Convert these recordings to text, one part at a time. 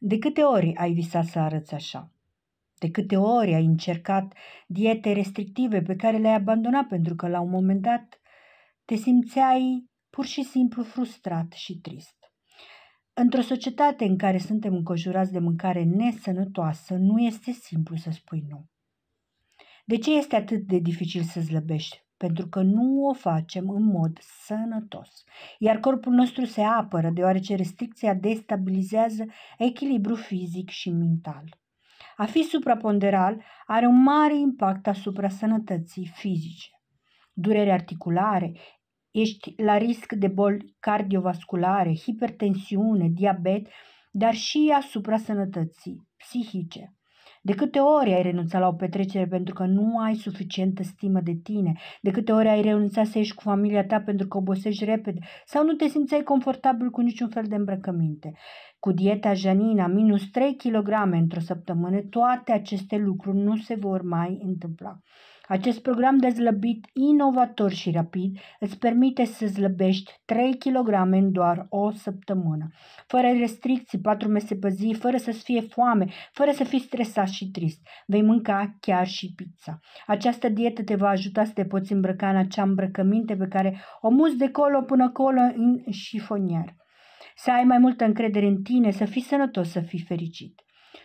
De câte ori ai visat să arăți așa? De câte ori ai încercat diete restrictive pe care le-ai abandonat pentru că la un moment dat te simțeai pur și simplu frustrat și trist? Într-o societate în care suntem înconjurați de mâncare nesănătoasă, nu este simplu să spui nu. De ce este atât de dificil să slăbești? pentru că nu o facem în mod sănătos. Iar corpul nostru se apără, deoarece restricția destabilizează echilibru fizic și mental. A fi supraponderal are un mare impact asupra sănătății fizice. Durere articulare, ești la risc de boli cardiovasculare, hipertensiune, diabet, dar și asupra sănătății psihice. De câte ori ai renunțat la o petrecere pentru că nu ai suficientă stimă de tine? De câte ori ai renunțat să ieși cu familia ta pentru că obosești repede? Sau nu te simțeai confortabil cu niciun fel de îmbrăcăminte? Cu dieta Janina, minus 3 kg într-o săptămână, toate aceste lucruri nu se vor mai întâmpla. Acest program de zlăbit inovator și rapid îți permite să zlăbești 3 kg în doar o săptămână, fără restricții, 4 mese pe zi, fără să-ți fie foame, fără să fii stresat și trist. Vei mânca chiar și pizza. Această dietă te va ajuta să te poți îmbrăca în acea îmbrăcăminte pe care o muți de colo până colo în șifonier. Să ai mai multă încredere în tine, să fii sănătos, să fii fericit.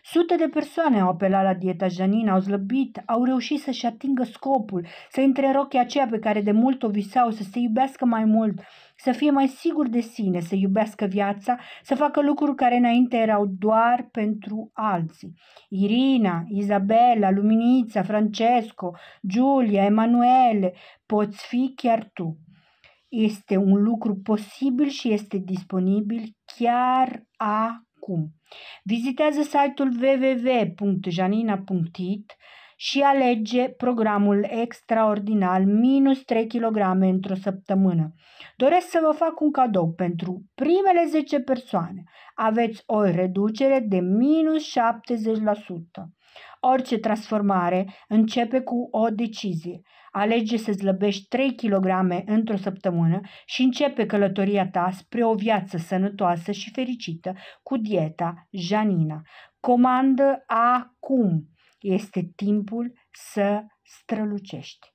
Sute de persoane au apelat la dieta Janin, au slăbit, au reușit să-și atingă scopul, să intre în rochia aceea pe care de mult o visau, să se iubească mai mult, să fie mai sigur de sine, să iubească viața, să facă lucruri care înainte erau doar pentru alții. Irina, Izabela, Luminița, Francesco, Giulia, Emanuele, poți fi chiar tu. Este un lucru posibil și este disponibil chiar acum acum. Vizitează site-ul www.janina.it și alege programul extraordinar minus 3 kg într-o săptămână. Doresc să vă fac un cadou pentru primele 10 persoane. Aveți o reducere de minus 70%. Orice transformare începe cu o decizie. Alege să slăbești 3 kg într-o săptămână și începe călătoria ta spre o viață sănătoasă și fericită cu dieta Janina. Comandă acum. Este timpul să strălucești.